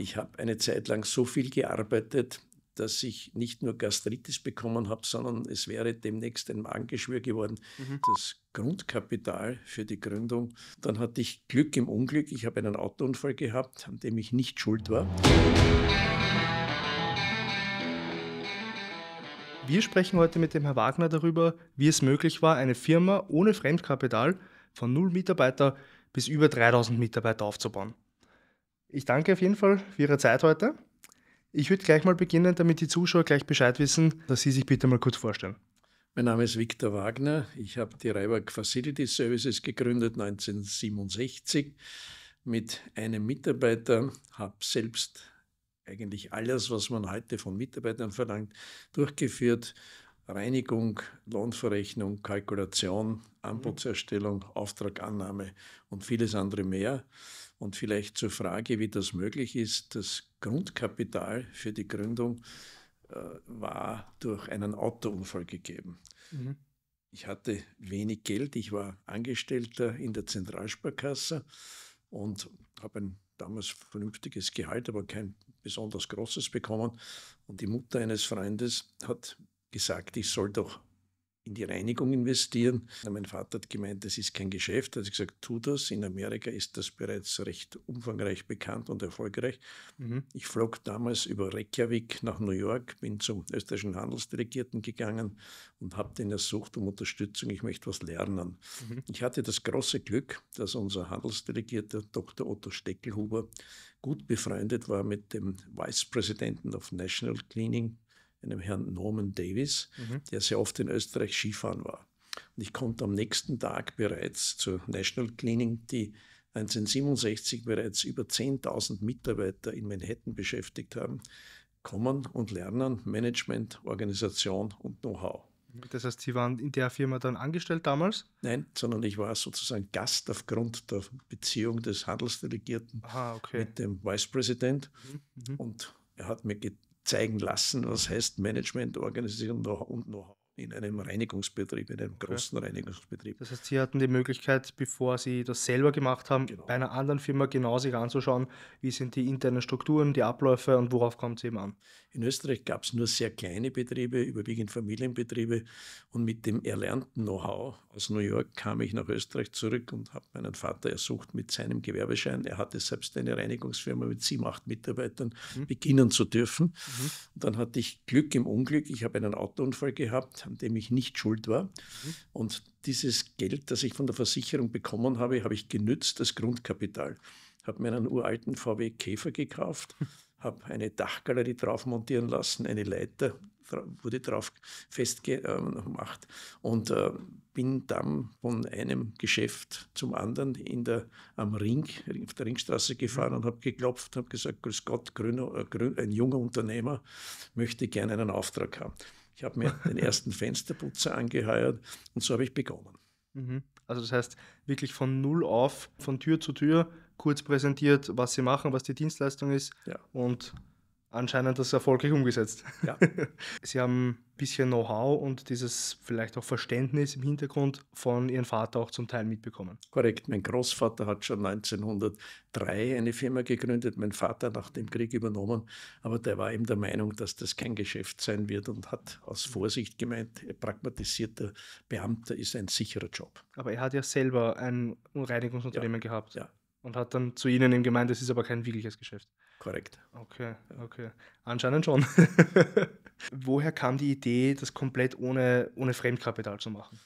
Ich habe eine Zeit lang so viel gearbeitet, dass ich nicht nur Gastritis bekommen habe, sondern es wäre demnächst ein Magengeschwür geworden. Mhm. Das Grundkapital für die Gründung. Dann hatte ich Glück im Unglück. Ich habe einen Autounfall gehabt, an dem ich nicht schuld war. Wir sprechen heute mit dem Herrn Wagner darüber, wie es möglich war, eine Firma ohne Fremdkapital von null Mitarbeiter bis über 3000 Mitarbeiter aufzubauen. Ich danke auf jeden Fall für Ihre Zeit heute. Ich würde gleich mal beginnen, damit die Zuschauer gleich Bescheid wissen, dass Sie sich bitte mal kurz vorstellen. Mein Name ist Viktor Wagner. Ich habe die Reiberg Facility Services gegründet 1967 mit einem Mitarbeiter, habe selbst eigentlich alles, was man heute von Mitarbeitern verlangt, durchgeführt. Reinigung, Lohnverrechnung, Kalkulation, Anbotserstellung, Auftragannahme und vieles andere mehr. Und vielleicht zur Frage, wie das möglich ist, das Grundkapital für die Gründung äh, war durch einen Autounfall gegeben. Mhm. Ich hatte wenig Geld, ich war Angestellter in der Zentralsparkasse und habe ein damals vernünftiges Gehalt, aber kein besonders großes bekommen. Und die Mutter eines Freundes hat gesagt, ich soll doch in die Reinigung investieren. Mein Vater hat gemeint, das ist kein Geschäft. Da hat gesagt, tu das. In Amerika ist das bereits recht umfangreich bekannt und erfolgreich. Mhm. Ich flog damals über Reykjavik nach New York, bin zum österreichischen Handelsdelegierten gegangen und habe den ersucht um Unterstützung. Ich möchte was lernen. Mhm. Ich hatte das große Glück, dass unser Handelsdelegierter Dr. Otto Steckelhuber gut befreundet war mit dem Vice President of National Cleaning einem Herrn Norman Davis, mhm. der sehr oft in Österreich Skifahren war. Und ich konnte am nächsten Tag bereits zur National Cleaning, die 1967 bereits über 10.000 Mitarbeiter in Manhattan beschäftigt haben, kommen und lernen Management, Organisation und Know-how. Das heißt, Sie waren in der Firma dann angestellt damals? Nein, sondern ich war sozusagen Gast aufgrund der Beziehung des Handelsdelegierten Aha, okay. mit dem Vice President. Mhm. mhm. Und er hat mir zeigen lassen, was heißt Management, Organisation und Know-how in einem Reinigungsbetrieb, in einem großen Reinigungsbetrieb. Das heißt, Sie hatten die Möglichkeit, bevor Sie das selber gemacht haben, genau. bei einer anderen Firma genau sich anzuschauen, wie sind die internen Strukturen, die Abläufe und worauf kommt es eben an? In Österreich gab es nur sehr kleine Betriebe, überwiegend Familienbetriebe. Und mit dem erlernten Know-how aus New York kam ich nach Österreich zurück und habe meinen Vater ersucht mit seinem Gewerbeschein. Er hatte selbst eine Reinigungsfirma mit sieben, acht Mitarbeitern mhm. beginnen zu dürfen. Mhm. Und dann hatte ich Glück im Unglück. Ich habe einen Autounfall gehabt, an dem ich nicht schuld war. Mhm. Und dieses Geld, das ich von der Versicherung bekommen habe, habe ich genützt als Grundkapital. Habe mir einen uralten VW Käfer gekauft, habe eine Dachgalerie drauf montieren lassen, eine Leiter wurde drauf festgemacht ähm, und äh, bin dann von einem Geschäft zum anderen in der, am Ring, auf der Ringstraße gefahren und habe geklopft, habe gesagt, grüß Gott, grüner, äh, grün, ein junger Unternehmer möchte gerne einen Auftrag haben. Ich habe mir den ersten Fensterputzer angeheuert und so habe ich begonnen. Mhm. Also das heißt, wirklich von null auf, von Tür zu Tür, kurz präsentiert, was sie machen, was die Dienstleistung ist ja. und anscheinend das erfolgreich umgesetzt. Ja. Sie haben ein bisschen Know-how und dieses vielleicht auch Verständnis im Hintergrund von Ihrem Vater auch zum Teil mitbekommen. Korrekt. Mein Großvater hat schon 1903 eine Firma gegründet, mein Vater nach dem Krieg übernommen, aber der war eben der Meinung, dass das kein Geschäft sein wird und hat aus mhm. Vorsicht gemeint, ein pragmatisierter Beamter ist ein sicherer Job. Aber er hat ja selber ein Reinigungsunternehmen ja. gehabt. Ja. Und hat dann zu Ihnen eben gemeint, das ist aber kein wirkliches Geschäft. Korrekt. Okay, okay. Anscheinend schon. Woher kam die Idee, das komplett ohne, ohne Fremdkapital zu machen?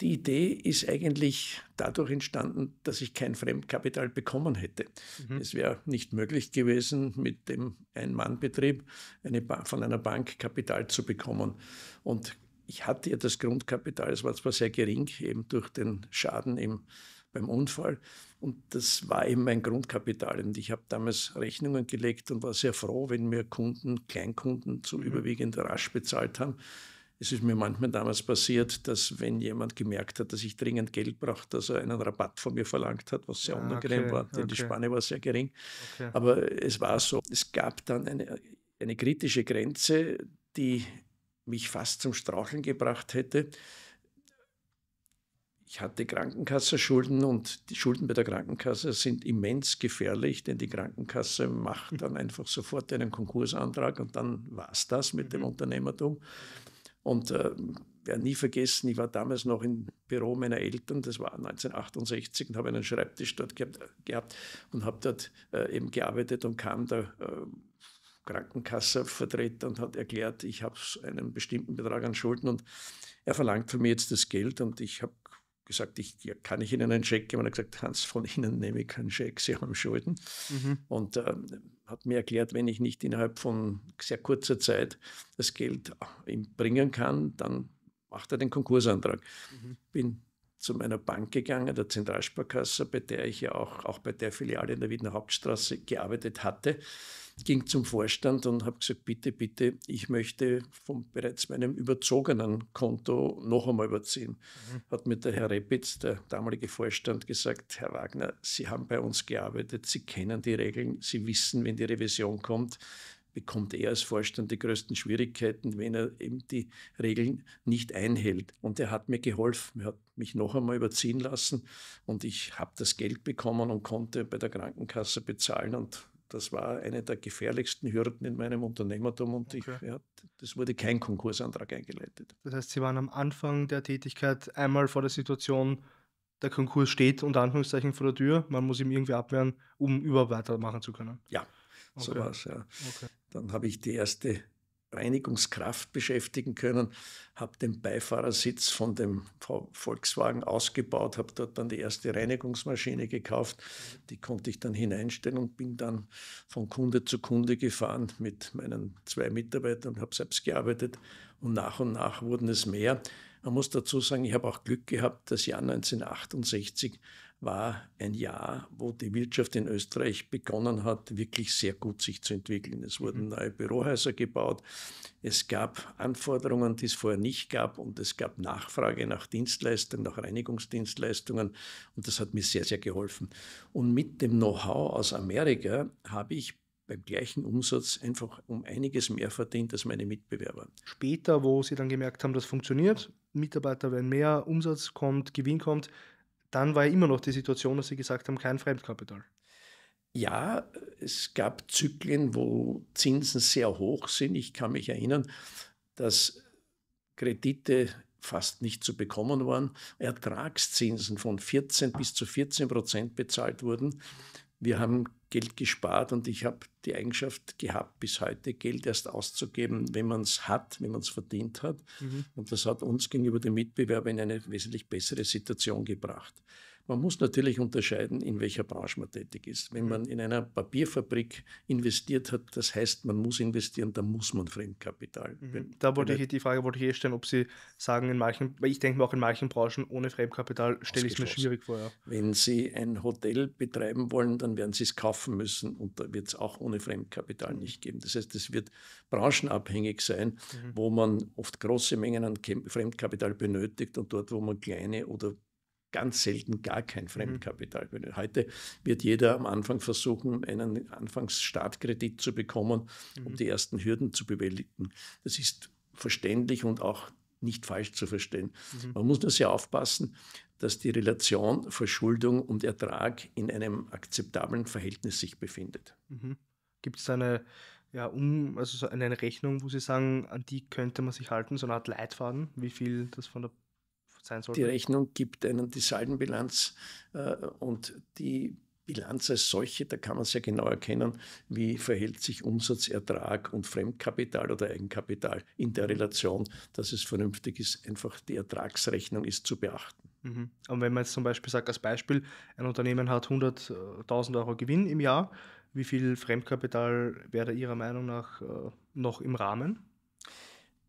Die Idee ist eigentlich dadurch entstanden, dass ich kein Fremdkapital bekommen hätte. Mhm. Es wäre nicht möglich gewesen, mit dem Ein-Mann-Betrieb eine von einer Bank Kapital zu bekommen. Und ich hatte ja das Grundkapital, es war zwar sehr gering, eben durch den Schaden im, beim Unfall, und das war eben mein Grundkapital. Und ich habe damals Rechnungen gelegt und war sehr froh, wenn mir Kunden, Kleinkunden zu mhm. überwiegend rasch bezahlt haben. Es ist mir manchmal damals passiert, dass wenn jemand gemerkt hat, dass ich dringend Geld brauche, dass er einen Rabatt von mir verlangt hat, was sehr ah, unangenehm okay, war, denn okay. die Spanne war sehr gering. Okay. Aber es war so, es gab dann eine, eine kritische Grenze, die mich fast zum Straucheln gebracht hätte ich hatte Krankenkassenschulden und die Schulden bei der Krankenkasse sind immens gefährlich, denn die Krankenkasse macht dann mhm. einfach sofort einen Konkursantrag und dann war es das mit dem mhm. Unternehmertum. Und äh, werde nie vergessen, ich war damals noch im Büro meiner Eltern, das war 1968, und habe einen Schreibtisch dort gehabt, äh, gehabt und habe dort äh, eben gearbeitet und kam der äh, Krankenkassenvertreter und hat erklärt, ich habe einen bestimmten Betrag an Schulden und er verlangt von mir jetzt das Geld und ich habe gesagt, ich, ja, kann ich Ihnen einen Scheck geben? Und er hat gesagt, Hans, von Ihnen nehme ich keinen Scheck, Sie haben Schulden. Mhm. Und ähm, hat mir erklärt, wenn ich nicht innerhalb von sehr kurzer Zeit das Geld äh, ihm bringen kann, dann macht er den Konkursantrag. Mhm. Bin zu meiner Bank gegangen, der Zentralsparkasse, bei der ich ja auch, auch bei der Filiale in der Wiener Hauptstraße gearbeitet hatte ging zum Vorstand und habe gesagt, bitte, bitte, ich möchte von bereits meinem überzogenen Konto noch einmal überziehen. Mhm. Hat mir der Herr Repitz, der damalige Vorstand, gesagt, Herr Wagner, Sie haben bei uns gearbeitet, Sie kennen die Regeln, Sie wissen, wenn die Revision kommt, bekommt er als Vorstand die größten Schwierigkeiten, wenn er eben die Regeln nicht einhält. Und er hat mir geholfen, er hat mich noch einmal überziehen lassen und ich habe das Geld bekommen und konnte bei der Krankenkasse bezahlen und das war eine der gefährlichsten Hürden in meinem Unternehmertum und okay. ich, ja, das wurde kein Konkursantrag eingeleitet. Das heißt, Sie waren am Anfang der Tätigkeit einmal vor der Situation, der Konkurs steht unter Anführungszeichen vor der Tür, man muss ihm irgendwie abwehren, um überhaupt weitermachen zu können. Ja, okay. so war es. Ja. Okay. Dann habe ich die erste Reinigungskraft beschäftigen können, habe den Beifahrersitz von dem Volkswagen ausgebaut, habe dort dann die erste Reinigungsmaschine gekauft, die konnte ich dann hineinstellen und bin dann von Kunde zu Kunde gefahren mit meinen zwei Mitarbeitern und habe selbst gearbeitet und nach und nach wurden es mehr. Man muss dazu sagen, ich habe auch Glück gehabt, das Jahr 1968 war ein Jahr, wo die Wirtschaft in Österreich begonnen hat, wirklich sehr gut sich zu entwickeln. Es wurden mhm. neue Bürohäuser gebaut, es gab Anforderungen, die es vorher nicht gab und es gab Nachfrage nach Dienstleistungen, nach Reinigungsdienstleistungen und das hat mir sehr, sehr geholfen. Und mit dem Know-how aus Amerika habe ich beim gleichen Umsatz einfach um einiges mehr verdient als meine Mitbewerber. Später, wo Sie dann gemerkt haben, das funktioniert, Mitarbeiter wenn mehr, Umsatz kommt, Gewinn kommt, dann war ja immer noch die Situation, dass sie gesagt haben, kein Fremdkapital. Ja, es gab Zyklen, wo Zinsen sehr hoch sind. Ich kann mich erinnern, dass Kredite fast nicht zu bekommen waren, Ertragszinsen von 14 bis zu 14 Prozent bezahlt wurden. Wir haben Geld gespart und ich habe die Eigenschaft gehabt, bis heute Geld erst auszugeben, wenn man es hat, wenn man es verdient hat. Mhm. Und das hat uns gegenüber dem Mitbewerber in eine wesentlich bessere Situation gebracht. Man muss natürlich unterscheiden, in welcher Branche man tätig ist. Wenn mhm. man in einer Papierfabrik investiert hat, das heißt, man muss investieren, dann muss man Fremdkapital. Mhm. Da wollte ich die Frage wollte ich eh stellen, ob Sie sagen, in manchen, weil ich denke mir auch in manchen Branchen ohne Fremdkapital stelle ich es mir schwierig vor. Ja. Wenn Sie ein Hotel betreiben wollen, dann werden Sie es kaufen müssen und da wird es auch ohne Fremdkapital mhm. nicht geben. Das heißt, es wird branchenabhängig sein, mhm. wo man oft große Mengen an Fremdkapital benötigt und dort, wo man kleine oder ganz selten gar kein mhm. Fremdkapital. Mhm. Heute wird jeder am Anfang versuchen, einen Anfangsstartkredit zu bekommen, um mhm. die ersten Hürden zu bewältigen. Das ist verständlich und auch nicht falsch zu verstehen. Mhm. Man muss nur sehr aufpassen, dass die Relation Verschuldung und Ertrag in einem akzeptablen Verhältnis sich befindet. Gibt es eine, ja, um, also so eine Rechnung, wo Sie sagen, an die könnte man sich halten, so eine Art Leitfaden, wie viel das von der sein sollte? Die Rechnung gibt einen die Saldenbilanz äh, und die Bilanz als solche, da kann man sehr genau erkennen, wie verhält sich Umsatzertrag und Fremdkapital oder Eigenkapital in der Relation, dass es vernünftig ist, einfach die Ertragsrechnung ist zu beachten. Mhm. Und wenn man jetzt zum Beispiel sagt, als Beispiel, ein Unternehmen hat 100.000 Euro Gewinn im Jahr, wie viel Fremdkapital wäre da Ihrer Meinung nach äh, noch im Rahmen?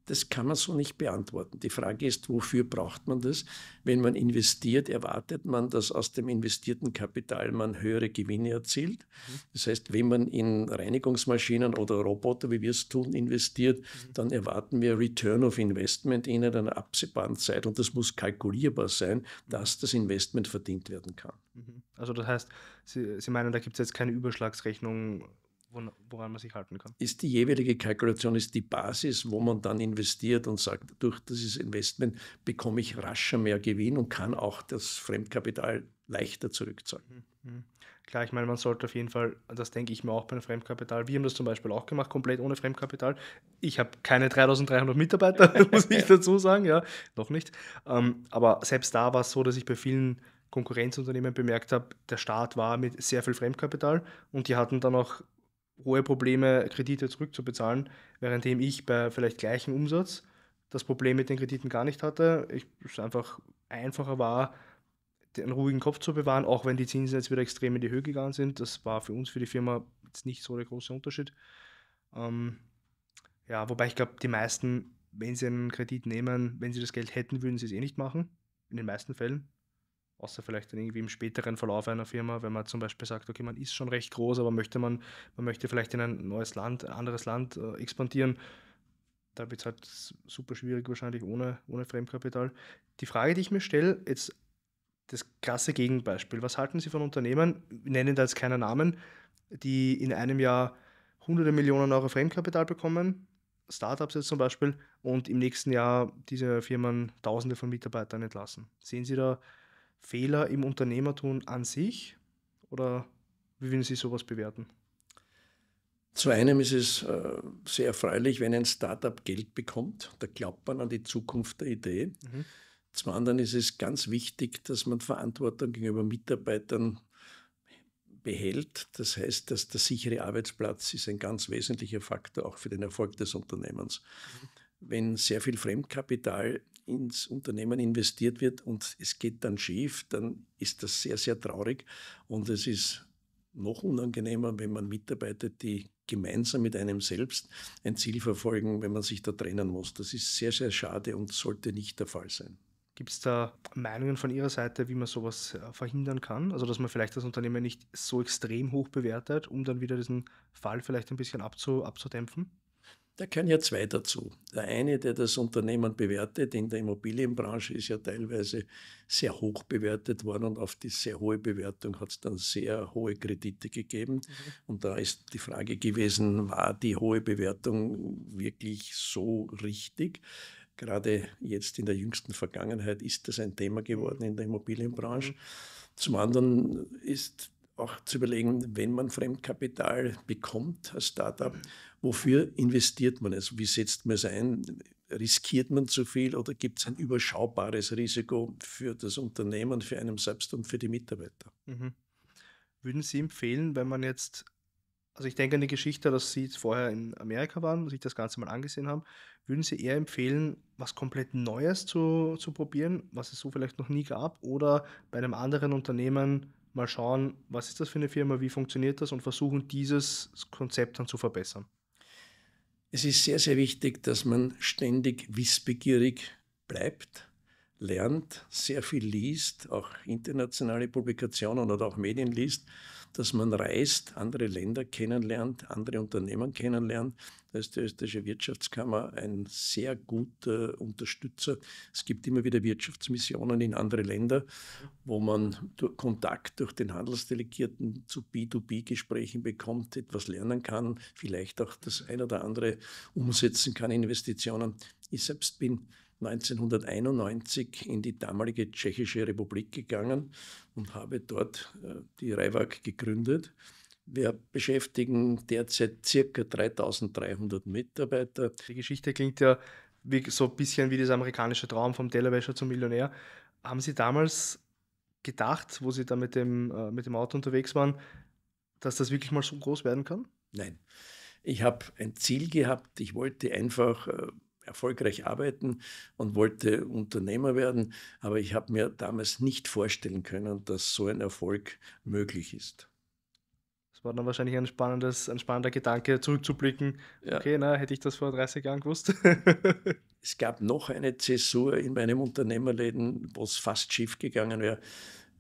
Das kann man so nicht beantworten. Die Frage ist, wofür braucht man das? Wenn man investiert, erwartet man, dass aus dem investierten Kapital man höhere Gewinne erzielt. Mhm. Das heißt, wenn man in Reinigungsmaschinen oder Roboter, wie wir es tun, investiert, mhm. dann erwarten wir Return of Investment in einer absehbaren Zeit und das muss kalkulierbar sein, mhm. dass das Investment verdient werden kann. Also das heißt, Sie, Sie meinen, da gibt es jetzt keine Überschlagsrechnung woran man sich halten kann. Ist die jeweilige Kalkulation, ist die Basis, wo man dann investiert und sagt, durch dieses Investment bekomme ich rascher mehr Gewinn und kann auch das Fremdkapital leichter zurückzahlen. Mhm, mhm. Klar, ich meine, man sollte auf jeden Fall, das denke ich mir auch bei einem Fremdkapital, wir haben das zum Beispiel auch gemacht, komplett ohne Fremdkapital. Ich habe keine 3300 Mitarbeiter, muss ich dazu sagen, ja, noch nicht. Ähm, aber selbst da war es so, dass ich bei vielen Konkurrenzunternehmen bemerkt habe, der Staat war mit sehr viel Fremdkapital und die hatten dann auch hohe Probleme, Kredite zurückzubezahlen, währenddem ich bei vielleicht gleichem Umsatz das Problem mit den Krediten gar nicht hatte. Ich, es einfach einfacher war, den ruhigen Kopf zu bewahren, auch wenn die Zinsen jetzt wieder extrem in die Höhe gegangen sind. Das war für uns, für die Firma jetzt nicht so der große Unterschied. Ähm, ja, wobei ich glaube, die meisten, wenn sie einen Kredit nehmen, wenn sie das Geld hätten, würden sie es eh nicht machen. In den meisten Fällen. Außer vielleicht dann irgendwie im späteren Verlauf einer Firma, wenn man zum Beispiel sagt, okay, man ist schon recht groß, aber möchte man, man möchte vielleicht in ein neues Land, ein anderes Land äh, expandieren. Da wird es halt super schwierig wahrscheinlich ohne, ohne Fremdkapital. Die Frage, die ich mir stelle, jetzt das krasse Gegenbeispiel. Was halten Sie von Unternehmen, wir nennen da jetzt keine Namen, die in einem Jahr hunderte Millionen Euro Fremdkapital bekommen, Startups jetzt zum Beispiel, und im nächsten Jahr diese Firmen tausende von Mitarbeitern entlassen? Sehen Sie da Fehler im Unternehmertum an sich? Oder wie würden Sie sowas bewerten? Zu einem ist es äh, sehr erfreulich, wenn ein Startup Geld bekommt. Da glaubt man an die Zukunft der Idee. Mhm. Zum anderen ist es ganz wichtig, dass man Verantwortung gegenüber Mitarbeitern behält. Das heißt, dass der sichere Arbeitsplatz ist ein ganz wesentlicher Faktor auch für den Erfolg des Unternehmens. Mhm wenn sehr viel Fremdkapital ins Unternehmen investiert wird und es geht dann schief, dann ist das sehr, sehr traurig und es ist noch unangenehmer, wenn man Mitarbeiter, die gemeinsam mit einem selbst ein Ziel verfolgen, wenn man sich da trennen muss. Das ist sehr, sehr schade und sollte nicht der Fall sein. Gibt es da Meinungen von Ihrer Seite, wie man sowas äh, verhindern kann? Also, dass man vielleicht das Unternehmen nicht so extrem hoch bewertet, um dann wieder diesen Fall vielleicht ein bisschen abzu abzudämpfen? Da gehören ja zwei dazu. Der eine, der das Unternehmen bewertet, in der Immobilienbranche ist ja teilweise sehr hoch bewertet worden und auf die sehr hohe Bewertung hat es dann sehr hohe Kredite gegeben. Mhm. Und da ist die Frage gewesen, war die hohe Bewertung wirklich so richtig? Gerade jetzt in der jüngsten Vergangenheit ist das ein Thema geworden in der Immobilienbranche. Mhm. Zum anderen ist auch zu überlegen, wenn man Fremdkapital bekommt als Startup, wofür investiert man es? Wie setzt man es ein? Riskiert man zu viel oder gibt es ein überschaubares Risiko für das Unternehmen, für einen selbst und für die Mitarbeiter? Mhm. Würden Sie empfehlen, wenn man jetzt, also ich denke an die Geschichte, dass Sie vorher in Amerika waren, sich das Ganze mal angesehen haben, würden Sie eher empfehlen, was komplett Neues zu, zu probieren, was es so vielleicht noch nie gab, oder bei einem anderen Unternehmen mal schauen, was ist das für eine Firma, wie funktioniert das und versuchen, dieses Konzept dann zu verbessern. Es ist sehr, sehr wichtig, dass man ständig wissbegierig bleibt, lernt, sehr viel liest, auch internationale Publikationen oder auch Medien liest dass man reist, andere Länder kennenlernt, andere Unternehmen kennenlernt. Da ist die österreichische Wirtschaftskammer ein sehr guter Unterstützer. Es gibt immer wieder Wirtschaftsmissionen in andere Länder, wo man Kontakt durch den Handelsdelegierten zu B2B-Gesprächen bekommt, etwas lernen kann, vielleicht auch das ein oder andere umsetzen kann, Investitionen. Ich selbst bin 1991 in die damalige Tschechische Republik gegangen und habe dort äh, die Reivak gegründet. Wir beschäftigen derzeit circa 3300 Mitarbeiter. Die Geschichte klingt ja wie, so ein bisschen wie das amerikanische Traum vom Tellerwäscher zum Millionär. Haben Sie damals gedacht, wo Sie da mit dem, äh, mit dem Auto unterwegs waren, dass das wirklich mal so groß werden kann? Nein. Ich habe ein Ziel gehabt. Ich wollte einfach äh, erfolgreich arbeiten und wollte Unternehmer werden. Aber ich habe mir damals nicht vorstellen können, dass so ein Erfolg möglich ist. Das war dann wahrscheinlich ein, spannendes, ein spannender Gedanke, zurückzublicken. Ja. Okay, na, hätte ich das vor 30 Jahren gewusst. es gab noch eine Zäsur in meinem Unternehmerleben, wo es fast schief gegangen wäre.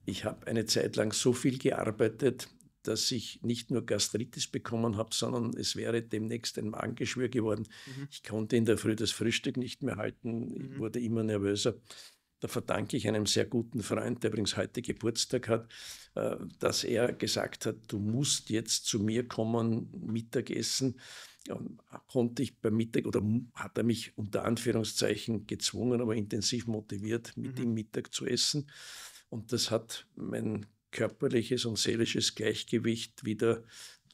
Ich habe eine Zeit lang so viel gearbeitet, dass ich nicht nur Gastritis bekommen habe, sondern es wäre demnächst ein Magengeschwür geworden. Mhm. Ich konnte in der Früh das Frühstück nicht mehr halten, ich mhm. wurde immer nervöser. Da verdanke ich einem sehr guten Freund, der übrigens heute Geburtstag hat, äh, dass er gesagt hat, du musst jetzt zu mir kommen, Mittagessen. Und konnte ich beim Mittag oder hat er mich unter Anführungszeichen gezwungen, aber intensiv motiviert, mit mhm. ihm Mittag zu essen. Und das hat mein körperliches und seelisches Gleichgewicht wieder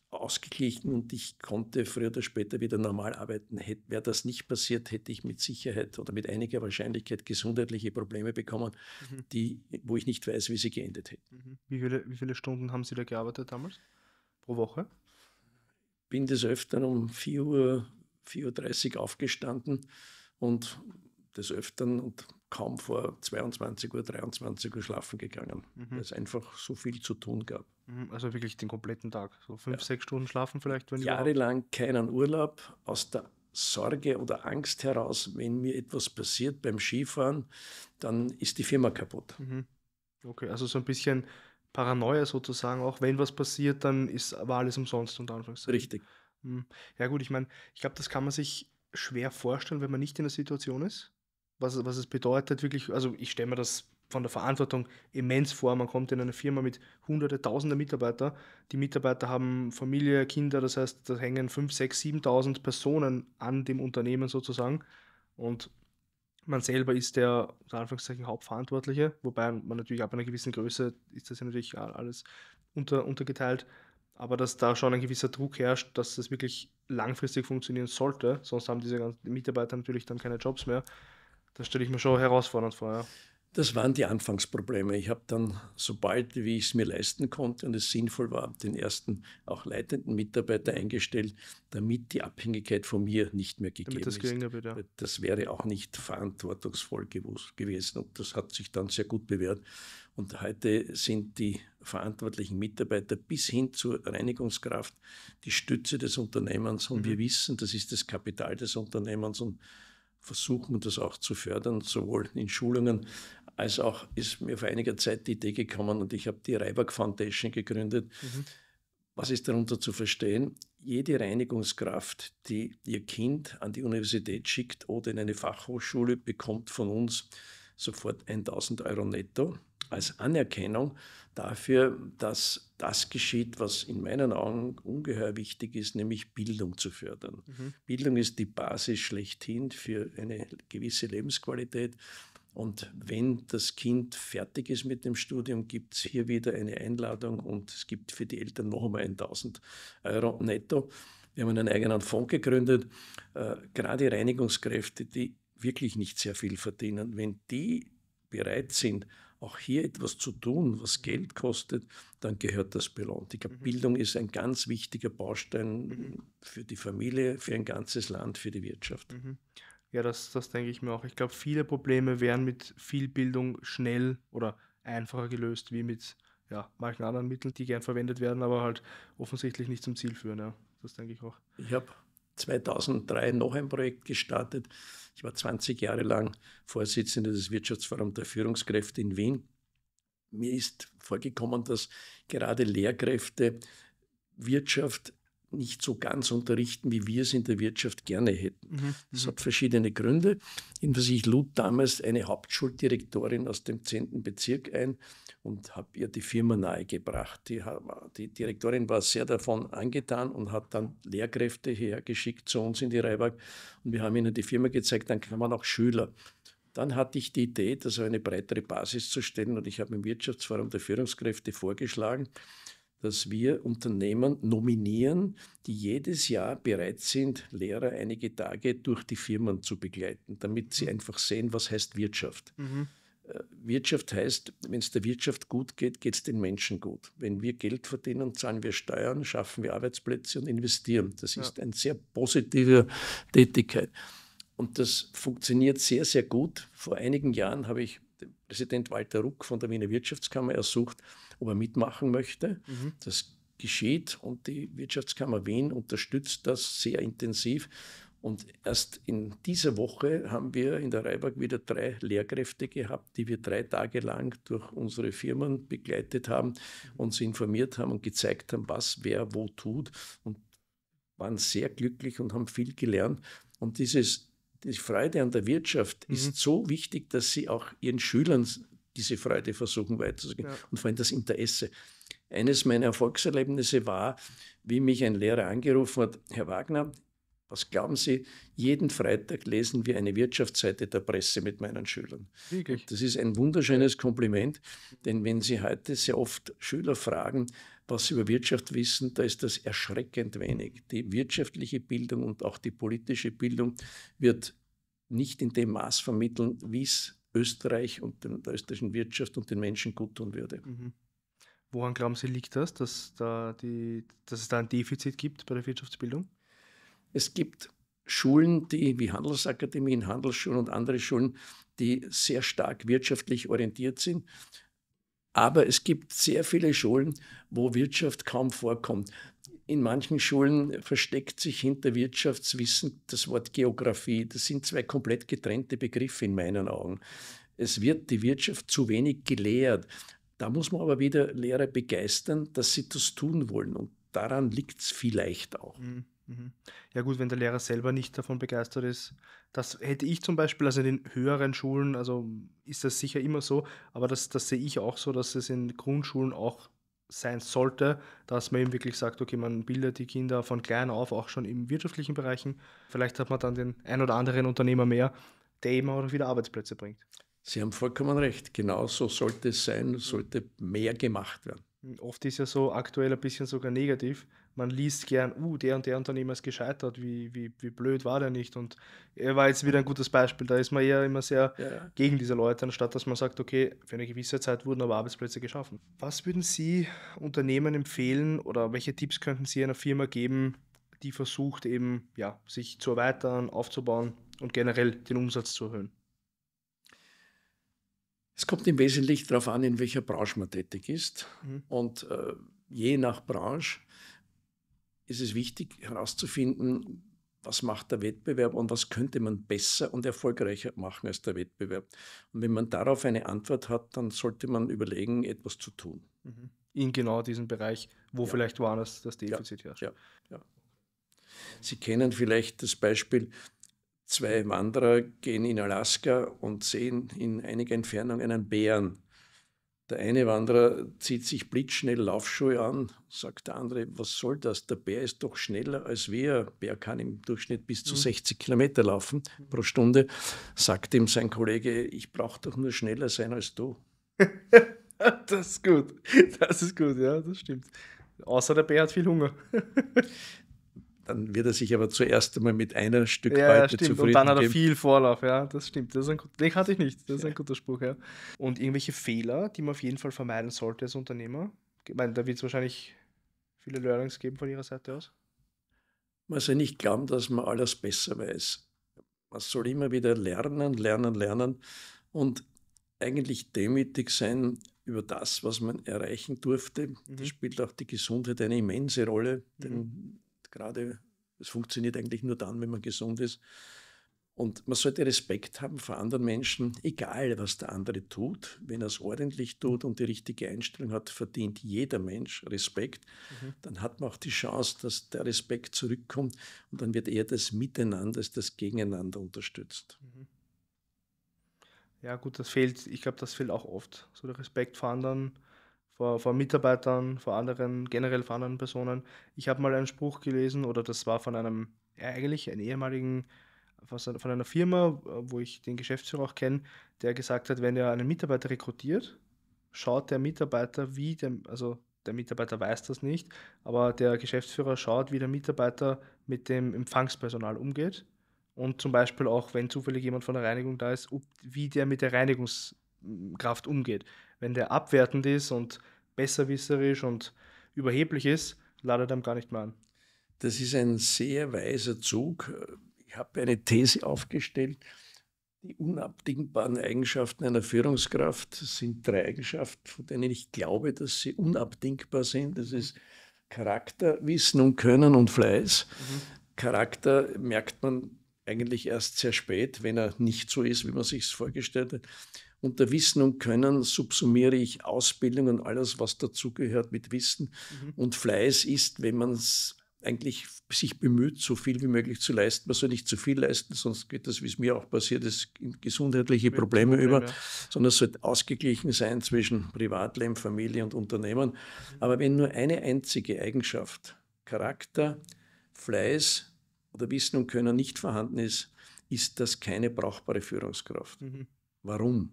ausgeglichen und ich konnte früher oder später wieder normal arbeiten. wäre das nicht passiert, hätte ich mit Sicherheit oder mit einiger Wahrscheinlichkeit gesundheitliche Probleme bekommen, mhm. die, wo ich nicht weiß, wie sie geendet hätten. Mhm. Wie viele, wie viele Stunden haben Sie da gearbeitet damals? Pro Woche? Bin des Öfteren um 4 Uhr, 4.30 Uhr aufgestanden und des Öfteren und kaum vor 22 Uhr, 23 Uhr schlafen gegangen, mhm. weil es einfach so viel zu tun gab. Mhm, also wirklich den kompletten Tag, so fünf, ja. sechs Stunden schlafen vielleicht? Wenn Jahrelang überhaupt. keinen Urlaub, aus der Sorge oder Angst heraus, wenn mir etwas passiert beim Skifahren, dann ist die Firma kaputt. Mhm. Okay, also so ein bisschen Paranoia sozusagen, auch wenn was passiert, dann ist aber alles umsonst und anfangs. Richtig. Mhm. Ja gut, ich meine, ich glaube, das kann man sich schwer vorstellen, wenn man nicht in der Situation ist was, was es bedeutet, wirklich, also ich stelle mir das von der Verantwortung immens vor. Man kommt in eine Firma mit hunderte, tausende Mitarbeiter. Die Mitarbeiter haben Familie, Kinder, das heißt, da hängen 5, 6, 7.000 Personen an dem Unternehmen sozusagen. Und man selber ist der, unter Anführungszeichen, Hauptverantwortliche, wobei man natürlich ab einer gewissen Größe ist das ja natürlich alles unter, untergeteilt, aber dass da schon ein gewisser Druck herrscht, dass das wirklich langfristig funktionieren sollte, sonst haben diese ganzen Mitarbeiter natürlich dann keine Jobs mehr das stelle ich mir schon herausfordernd vor, ja. Das waren die Anfangsprobleme. Ich habe dann, sobald wie ich es mir leisten konnte und es sinnvoll war, den ersten auch leitenden Mitarbeiter eingestellt, damit die Abhängigkeit von mir nicht mehr gegeben damit das ist. Wird, ja. Das wäre auch nicht verantwortungsvoll gewesen und das hat sich dann sehr gut bewährt. Und heute sind die verantwortlichen Mitarbeiter bis hin zur Reinigungskraft die Stütze des Unternehmens und mhm. wir wissen, das ist das Kapital des Unternehmens und versuchen, das auch zu fördern, sowohl in Schulungen als auch ist mir vor einiger Zeit die Idee gekommen und ich habe die Reibach Foundation gegründet. Mhm. Was ist darunter zu verstehen? Jede Reinigungskraft, die ihr Kind an die Universität schickt oder in eine Fachhochschule, bekommt von uns sofort 1000 Euro netto als Anerkennung dafür, dass das geschieht, was in meinen Augen ungeheuer wichtig ist, nämlich Bildung zu fördern. Mhm. Bildung ist die Basis schlechthin für eine gewisse Lebensqualität. Und wenn das Kind fertig ist mit dem Studium, gibt es hier wieder eine Einladung und es gibt für die Eltern noch einmal 1000 Euro netto. Wir haben einen eigenen Fonds gegründet. Äh, gerade Reinigungskräfte, die wirklich nicht sehr viel verdienen, wenn die bereit sind, auch hier etwas zu tun, was Geld kostet, dann gehört das belohnt. Ich glaube, mhm. Bildung ist ein ganz wichtiger Baustein mhm. für die Familie, für ein ganzes Land, für die Wirtschaft. Mhm. Ja, das, das denke ich mir auch. Ich glaube, viele Probleme wären mit viel Bildung schnell oder einfacher gelöst, wie mit ja, manchen anderen Mitteln, die gern verwendet werden, aber halt offensichtlich nicht zum Ziel führen. Ja. Das denke ich auch. Ich habe 2003 noch ein Projekt gestartet. Ich war 20 Jahre lang Vorsitzender des Wirtschaftsforums der Führungskräfte in Wien. Mir ist vorgekommen, dass gerade Lehrkräfte Wirtschaft nicht so ganz unterrichten, wie wir es in der Wirtschaft gerne hätten. Mhm. mhm. Das hat verschiedene Gründe. Jedenfalls, ich lud damals eine Hauptschuldirektorin aus dem 10. Bezirk ein und habe ihr die Firma nahegebracht. Die, die, Direktorin war sehr davon angetan und hat dann Lehrkräfte hergeschickt zu uns in die Reibach und wir haben ihnen die Firma gezeigt, dann kann man auch Schüler. Dann hatte ich die Idee, das auf eine breitere Basis zu stellen und ich habe im Wirtschaftsforum der Führungskräfte vorgeschlagen, dass wir Unternehmen nominieren, die jedes Jahr bereit sind, Lehrer einige Tage durch die Firmen zu begleiten, damit sie mhm. einfach sehen, was heißt Wirtschaft. Mhm. Äh, Wirtschaft heißt, wenn es der Wirtschaft gut geht, geht es den Menschen gut. Wenn wir Geld verdienen, zahlen wir Steuern, schaffen wir Arbeitsplätze und investieren. Das ja. ist eine sehr positive Tätigkeit. Und das funktioniert sehr, sehr gut. Vor einigen Jahren habe ich Präsident Walter Ruck von der Wiener Wirtschaftskammer ersucht, ob er mitmachen möchte. Mhm. Das geschieht und die Wirtschaftskammer Wien unterstützt das sehr intensiv. Und erst in dieser Woche haben wir in der Reibach wieder drei Lehrkräfte gehabt, die wir drei Tage lang durch unsere Firmen begleitet haben, mhm. uns informiert haben und gezeigt haben, was wer wo tut und waren sehr glücklich und haben viel gelernt. Und dieses die Freude an der Wirtschaft mhm. ist so wichtig, dass sie auch ihren Schülern diese Freude versuchen weiterzugeben ja. und vor allem das Interesse. Eines meiner Erfolgserlebnisse war, wie mich ein Lehrer angerufen hat, Herr Wagner, was glauben Sie, jeden Freitag lesen wir eine Wirtschaftsseite der Presse mit meinen Schülern. Wirklich? Das ist ein wunderschönes Kompliment, denn wenn Sie heute sehr oft Schüler fragen, was sie über Wirtschaft wissen, da ist das erschreckend wenig. Mhm. Die wirtschaftliche Bildung und auch die politische Bildung wird nicht in dem Maß vermitteln, wie es Österreich und der österreichischen Wirtschaft und den Menschen gut tun würde. Mhm. Woran glauben Sie, liegt das, dass, da die, dass es da ein Defizit gibt bei der Wirtschaftsbildung? Es gibt Schulen, die wie Handelsakademien, Handelsschulen und andere Schulen, die sehr stark wirtschaftlich orientiert sind. Aber es gibt sehr viele Schulen, wo Wirtschaft kaum vorkommt. In manchen Schulen versteckt sich hinter Wirtschaftswissen das Wort Geografie. Das sind zwei komplett getrennte Begriffe in meinen Augen. Es wird die Wirtschaft zu wenig gelehrt. Da muss man aber wieder Lehrer begeistern, dass sie das tun wollen. Und daran liegt es vielleicht auch. Mhm. Mhm. Ja gut, wenn der Lehrer selber nicht davon begeistert ist, das hätte ich zum Beispiel, also in den höheren Schulen, also ist das sicher immer so, aber das, das sehe ich auch so, dass es in Grundschulen auch sein sollte, dass man eben wirklich sagt, okay, man bildet die Kinder von klein auf auch schon im wirtschaftlichen Bereichen. Vielleicht hat man dann den ein oder anderen Unternehmer mehr, der eben auch wieder Arbeitsplätze bringt. Sie haben vollkommen recht, genau so sollte es sein, sollte mehr gemacht werden. Oft ist ja so aktuell ein bisschen sogar negativ, man liest gern, uh, der und der Unternehmer ist gescheitert, wie, wie, wie blöd war der nicht? Und er war jetzt wieder ein gutes Beispiel. Da ist man eher immer sehr ja. gegen diese Leute, anstatt dass man sagt, okay, für eine gewisse Zeit wurden aber Arbeitsplätze geschaffen. Was würden Sie Unternehmen empfehlen oder welche Tipps könnten Sie einer Firma geben, die versucht eben, ja, sich zu erweitern, aufzubauen und generell den Umsatz zu erhöhen? Es kommt im Wesentlichen darauf an, in welcher Branche man tätig ist. Mhm. Und äh, je nach Branche ist es wichtig herauszufinden, was macht der Wettbewerb und was könnte man besser und erfolgreicher machen als der Wettbewerb. Und wenn man darauf eine Antwort hat, dann sollte man überlegen, etwas zu tun. Mhm. In genau diesem Bereich, wo ja. vielleicht woanders das Defizit ja. herrscht. Ja. ja. Sie kennen vielleicht das Beispiel, zwei Wanderer gehen in Alaska und sehen in einiger Entfernung einen Bären der eine Wanderer zieht sich blitzschnell Laufschuhe an, sagt der andere, was soll das? Der Bär ist doch schneller als wir. Der Bär kann im Durchschnitt bis zu mhm. 60 Kilometer laufen pro Stunde. Sagt ihm sein Kollege, ich brauche doch nur schneller sein als du. das ist gut. Das ist gut, ja, das stimmt. Außer der Bär hat viel Hunger. dann wird er sich aber zuerst einmal mit einer Stück ja, ja stimmt. Und dann hat er geben. viel Vorlauf, ja, das stimmt. Das ist ein, den hatte ich nicht, das ist ein guter Spruch, ja. Und irgendwelche Fehler, die man auf jeden Fall vermeiden sollte als Unternehmer? Ich meine, da wird es wahrscheinlich viele Learnings geben von Ihrer Seite aus. Man soll nicht glauben, dass man alles besser weiß. Man soll immer wieder lernen, lernen, lernen und eigentlich demütig sein über das, was man erreichen durfte. Mhm. Das spielt auch die Gesundheit eine immense Rolle, denn mhm gerade, es funktioniert eigentlich nur dann, wenn man gesund ist. Und man sollte Respekt haben vor anderen Menschen, egal was der andere tut. Wenn er es ordentlich tut und die richtige Einstellung hat, verdient jeder Mensch Respekt. Mhm. Dann hat man auch die Chance, dass der Respekt zurückkommt und dann wird eher das Miteinander, das Gegeneinander unterstützt. Mhm. Ja, gut, das fehlt, ich glaube, das fehlt auch oft. So der Respekt vor anderen vor, vor Mitarbeitern, vor anderen, generell vor anderen Personen. Ich habe mal einen Spruch gelesen, oder das war von einem, ja, eigentlich einen ehemaligen, von einer Firma, wo ich den Geschäftsführer auch kenne, der gesagt hat, wenn er einen Mitarbeiter rekrutiert, schaut der Mitarbeiter, wie der, also der Mitarbeiter weiß das nicht, aber der Geschäftsführer schaut, wie der Mitarbeiter mit dem Empfangspersonal umgeht. Und zum Beispiel auch, wenn zufällig jemand von der Reinigung da ist, wie der mit der Reinigungskraft umgeht. Wenn der abwertend ist und besserwisserisch und überheblich ist, ladet einem gar nicht mehr an. Das ist ein sehr weiser Zug. Ich habe eine These aufgestellt. Die unabdingbaren Eigenschaften einer Führungskraft sind drei Eigenschaften, von denen ich glaube, dass sie unabdingbar sind. Das ist Charakter, Wissen und Können und Fleiß. Mhm. Charakter merkt man eigentlich erst sehr spät, wenn er nicht so ist, wie man sich es vorgestellt hat. Unter Wissen und Können subsumiere ich Ausbildung und alles, was dazugehört mit Wissen. Mhm. Und Fleiß ist, wenn man es eigentlich sich bemüht, so viel wie möglich zu leisten. Man soll nicht zu viel leisten, sonst geht das, wie es mir auch passiert ist, in gesundheitliche Probleme, Probleme über, sondern es sollte ausgeglichen sein zwischen Privatleben, Familie und Unternehmen. Mhm. Aber wenn nur eine einzige Eigenschaft, Charakter, Fleiß oder Wissen und Können nicht vorhanden ist, ist das keine brauchbare Führungskraft. Mhm. Warum?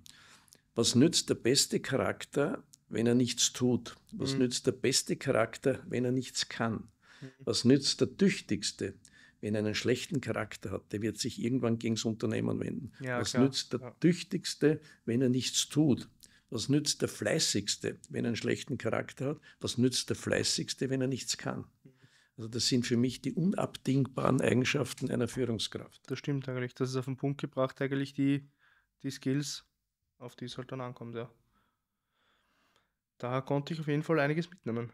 Was nützt der beste Charakter, wenn er nichts tut? Was mhm. nützt der beste Charakter, wenn er nichts kann? Mhm. Was nützt der tüchtigste, wenn er einen schlechten Charakter hat? Der wird sich irgendwann gegen das Unternehmen wenden. Ja, Was klar. nützt der ja. tüchtigste, wenn er nichts tut? Was nützt der fleißigste, wenn er einen schlechten Charakter hat? Was nützt der fleißigste, wenn er nichts kann? Mhm. Also das sind für mich die unabdingbaren Eigenschaften einer Führungskraft. Das stimmt eigentlich. Das ist auf den Punkt gebracht, eigentlich die, die Skills auf die es halt dann ankommt, ja. Da konnte ich auf jeden Fall einiges mitnehmen.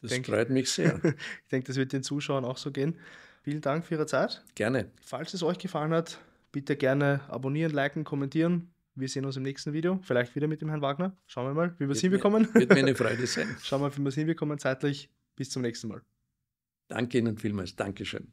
Das denk, freut mich sehr. ich denke, das wird den Zuschauern auch so gehen. Vielen Dank für Ihre Zeit. Gerne. Falls es euch gefallen hat, bitte gerne abonnieren, liken, kommentieren. Wir sehen uns im nächsten Video, vielleicht wieder mit dem Herrn Wagner. Schauen wir mal, wie wir es hinbekommen. Mir, wird mir eine Freude sein. Schauen wir mal, wie wir es hinbekommen zeitlich. Bis zum nächsten Mal. Danke Ihnen vielmals. Dankeschön.